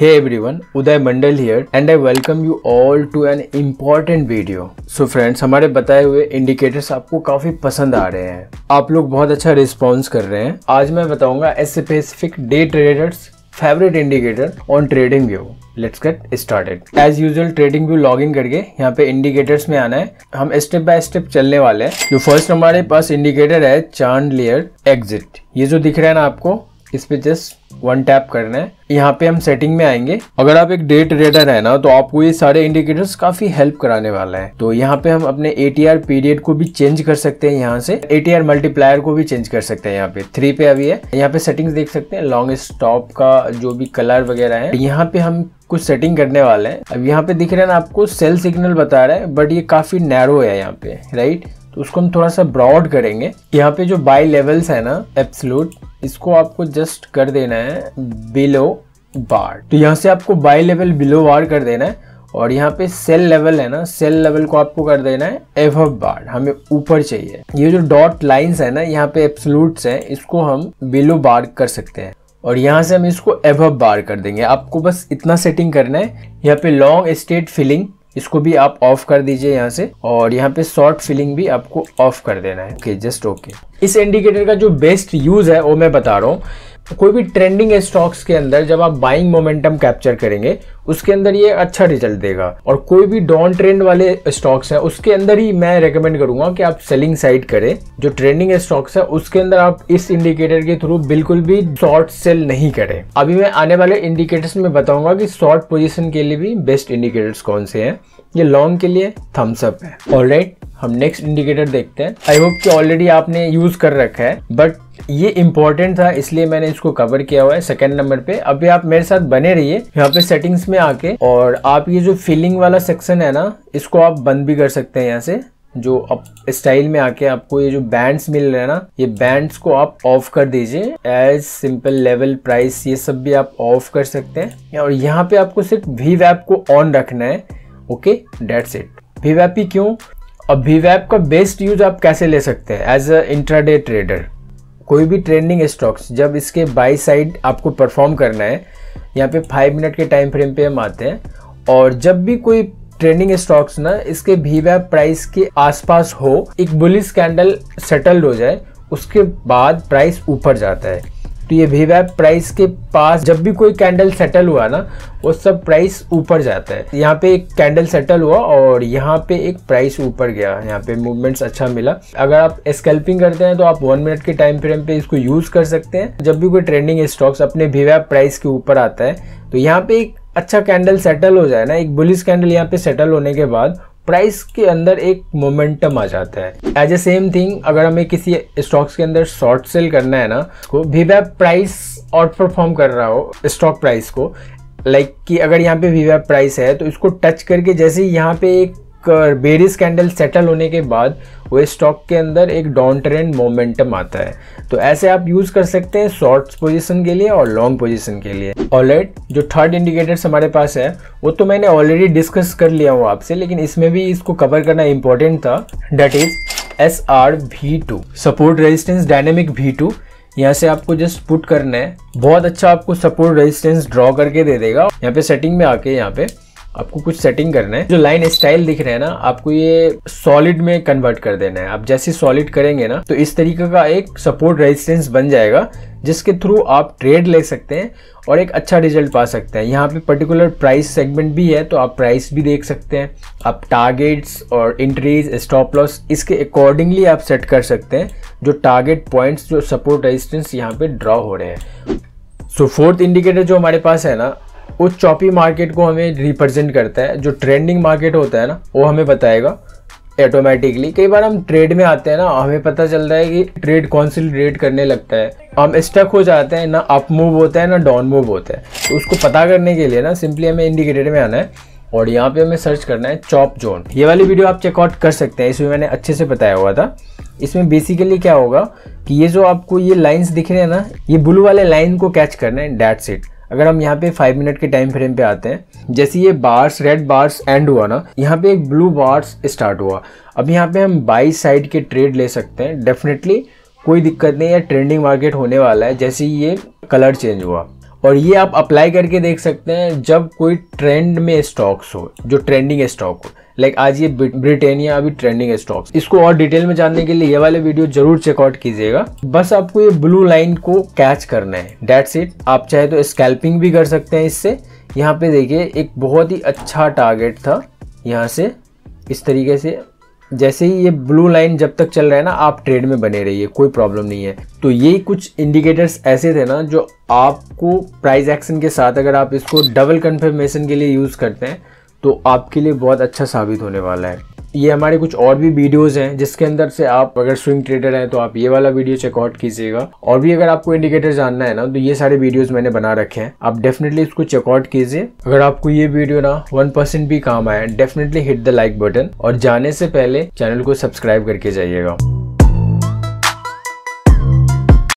Hey everyone, Uday Mandal here and I welcome you all to an important video. So friends, हमारे बताए हुए indicators आपको काफी पसंद आ रहे हैं आप लोग बहुत अच्छा रिस्पॉन्स कर रहे हैं आज मैं बताऊंगा specific day traders favourite indicator on TradingView let's get started as usual TradingView log in करके यहाँ पे इंडिकेटर्स में आना है हम स्टेप बाय स्टेप चलने वाले हैं जो फर्स्ट हमारे पास इंडिकेटर है चांद लेयर एग्जिट ये जो दिख रहा है ना आपको इस पे जस्ट वन टैप करना है यहाँ पे हम सेटिंग में आएंगे अगर आप एक डेट रेडर है ना तो आपको ये सारे इंडिकेटर्स काफी हेल्प कराने वाला है तो यहाँ पे हम अपने ए पीरियड को भी चेंज कर सकते हैं यहाँ से ए मल्टीप्लायर को भी चेंज कर सकते हैं यहाँ पे थ्री पे अभी है यहाँ पे सेटिंग्स देख सकते हैं लॉन्ग स्टॉप का जो भी कलर वगैरह है यहाँ पे हम कुछ सेटिंग करने वाले हैं अब यहाँ पे दिख रहे हैं ना आपको सेल सिग्नल बता रहा है बट ये काफी नैरो है यहाँ पे राइट तो उसको हम थोड़ा सा ब्रॉड करेंगे यहाँ पे जो बाई लेवल्स है ना एप्सलूट इसको आपको जस्ट कर देना है बिलो बार तो यहाँ से आपको बाई लेवल बिलो बार कर देना है और यहाँ पे सेल लेवल है ना सेल लेवल को आपको कर देना है एव बार हमें ऊपर चाहिए ये जो डॉट लाइंस है ना यहाँ पे एप्सलूट्स हैं इसको हम बिलो बार कर सकते हैं और यहाँ से हम इसको एव बार कर देंगे आपको बस इतना सेटिंग करना है यहाँ पे लॉन्ग स्टेट फिलिंग इसको भी आप ऑफ कर दीजिए यहाँ से और यहाँ पे शॉर्ट फिलिंग भी आपको ऑफ कर देना है ओके जस्ट ओके इस इंडिकेटर का जो बेस्ट यूज है वो मैं बता रहा हूँ कोई भी ट्रेंडिंग स्टॉक्स के अंदर जब आप बाइंग मोमेंटम कैप्चर करेंगे उसके अंदर ये अच्छा रिजल्ट देगा और कोई भी डॉन ट्रेंड वाले स्टॉक्स हैं उसके अंदर ही मैं रेकमेंड करूंगा कि आप सेलिंग साइड करें जो ट्रेंडिंग स्टॉक्स है उसके अंदर आप इस इंडिकेटर के थ्रू बिल्कुल भी शॉर्ट सेल नहीं करें अभी मैं आने वाले इंडिकेटर्स में बताऊंगा कि शॉर्ट पोजिशन के लिए भी बेस्ट इंडिकेटर्स कौन से हैं ये लॉन्ग के लिए थम्सअप है ऑलराइट हम नेक्स्ट इंडिकेटर देखते हैं आई होप कि ऑलरेडी आपने यूज कर रखा है बट ये इंपॉर्टेंट था इसलिए मैंने इसको कवर किया हुआ है सेकेंड नंबर पे अभी आप मेरे साथ बने रहिए यहाँ पे सेटिंग्स में आके और आप ये जो फिलिंग वाला सेक्शन है ना इसको आप बंद भी कर सकते हैं यहाँ से जो अब स्टाइल में आके आपको ये जो बैंड्स मिल रहे हैं ना ये बैंड्स को आप ऑफ कर दीजिए एज सिंपल लेवल प्राइस ये सब भी आप ऑफ कर सकते हैं और यहाँ पे आपको सिर्फ वी वैप को ऑन रखना है ओके डेट्स इट वी वैप ही क्यों अब वी वैप का बेस्ट यूज आप कैसे ले सकते हैं एज अ इंट्राडे ट्रेडर कोई भी ट्रेंडिंग स्टॉक्स जब इसके बाई साइड आपको परफॉर्म करना है यहाँ पे फाइव मिनट के टाइम फ्रेम पे हम आते हैं और जब भी कोई ट्रेंडिंग स्टॉक्स ना इसके भी प्राइस के आसपास हो एक बुलिस कैंडल सेटल्ड हो जाए उसके बाद प्राइस ऊपर जाता है तो ये वेव वैप प्राइस के पास जब भी कोई कैंडल सेटल हुआ ना वो सब प्राइस ऊपर जाता है यहाँ पे एक कैंडल सेटल हुआ और यहाँ पे एक प्राइस ऊपर गया यहाँ पे मूवमेंट्स अच्छा मिला अगर आप स्कैल्पिंग करते हैं तो आप वन मिनट के टाइम फ्रेम पे इसको यूज कर सकते हैं जब भी कोई ट्रेंडिंग स्टॉक्स अपने वेव प्राइस के ऊपर आता है तो यहाँ पे एक अच्छा कैंडल सेटल हो जाए ना एक बुलिस कैंडल यहाँ पे सेटल होने के बाद प्राइस के अंदर एक मोमेंटम आ जाता है एज ए सेम थिंग अगर हमें किसी स्टॉक्स के अंदर शॉर्ट सेल करना है ना को वीवैप प्राइस आउट परफॉर्म कर रहा हो स्टॉक प्राइस को लाइक like कि अगर यहाँ पे वीवैप प्राइस है तो इसको टच करके जैसे यहाँ पे एक बेरिस कैंडल सेटल होने के बाद वो स्टॉक के अंदर एक डाउन ट्रेंड मोमेंटम आता है तो ऐसे आप यूज़ कर सकते हैं शॉर्ट पोजीशन के लिए और लॉन्ग पोजीशन के लिए ऑलरेड जो थर्ड इंडिकेटर्स हमारे पास है वो तो मैंने ऑलरेडी डिस्कस कर लिया हूँ आपसे लेकिन इसमें भी इसको कवर करना इंपॉर्टेंट था that is S R V two support resistance dynamic V two यहाँ से आपको जस्ट पुट करना है बहुत अच्छा आपको सपोर्ट रेजिस्टेंस ड्रॉ करके दे देगा यहाँ पे सेटिंग में आके यहाँ पे आपको कुछ सेटिंग करना है जो लाइन स्टाइल दिख रहे हैं ना आपको ये सॉलिड में कन्वर्ट कर देना है आप जैसे सॉलिड करेंगे ना तो इस तरीके का एक सपोर्ट रेजिस्टेंस बन जाएगा जिसके थ्रू आप ट्रेड ले सकते हैं और एक अच्छा रिजल्ट पा सकते हैं यहाँ पे पर्टिकुलर प्राइस सेगमेंट भी है तो आप प्राइस भी देख सकते हैं आप टारगेट्स और इंट्रीज स्टॉप लॉस इसके अकॉर्डिंगली आप सेट कर सकते हैं जो टारगेट पॉइंट्स जो सपोर्ट रजिस्टेंस यहाँ पे ड्रॉ हो रहे हैं सो फोर्थ इंडिकेटर जो हमारे पास है ना वो चॉपी मार्केट को हमें रिप्रेजेंट करता है जो ट्रेंडिंग मार्केट होता है ना वो हमें बताएगा ऑटोमेटिकली कई बार हम ट्रेड में आते हैं ना हमें पता चलता है कि ट्रेड कौन सी ट्रेड करने लगता है हम स्टक हो जाते हैं ना अप मूव होता है ना डाउन मूव होता है तो उसको पता करने के लिए ना सिंपली हमें इंडिकेटर में आना है और यहाँ पे हमें सर्च करना है चॉप जोन ये वाली वीडियो आप चेकआउट कर सकते हैं इसमें मैंने अच्छे से बताया हुआ था इसमें बेसिकली क्या होगा कि ये जो आपको ये लाइन्स दिख रहे हैं ना ये ब्लू वाले लाइन को कैच करना है डेट सीट अगर हम यहाँ पे फाइव मिनट के टाइम फ्रेम पे आते हैं जैसे ये बार्स रेड बार्स एंड हुआ ना यहाँ पे एक ब्लू बार्स स्टार्ट हुआ अब यहाँ पे हम बाई साइड के ट्रेड ले सकते हैं डेफिनेटली कोई दिक्कत नहीं है ट्रेंडिंग मार्केट होने वाला है जैसे ये कलर चेंज हुआ और ये आप अप्लाई करके देख सकते हैं जब कोई ट्रेंड में स्टॉक्स हो जो ट्रेंडिंग स्टॉक हो लाइक आज ये ब्रिटेनिया अभी ट्रेंडिंग स्टॉक्स इसको और डिटेल में जानने के लिए ये वाले वीडियो जरूर चेकआउट कीजिएगा बस आपको ये ब्लू लाइन को कैच करना है डेट्स इट आप चाहे तो स्कैल्पिंग भी कर सकते हैं इससे यहाँ पे देखिए एक बहुत ही अच्छा टारगेट था यहाँ से इस तरीके से जैसे ही ये ब्लू लाइन जब तक चल रहा है ना आप ट्रेड में बने रहिए कोई प्रॉब्लम नहीं है तो ये कुछ इंडिकेटर्स ऐसे थे ना जो आपको प्राइस एक्शन के साथ अगर आप इसको डबल कन्फर्मेशन के लिए यूज़ करते हैं तो आपके लिए बहुत अच्छा साबित होने वाला है ये हमारे कुछ और भी वीडियोस हैं जिसके अंदर से आप अगर स्विंग ट्रेडर हैं तो आप ये वाला वीडियो चेकआउट कीजिएगा और भी अगर आपको इंडिकेटर जानना है ना तो ये सारे वीडियोस मैंने बना रखे हैं आप डेफिनेटली इसको चेकआउट कीजिए अगर आपको ये वीडियो ना वन परसेंट भी काम आए definitely hit the like button और जाने से पहले चैनल को सब्सक्राइब करके जाइएगा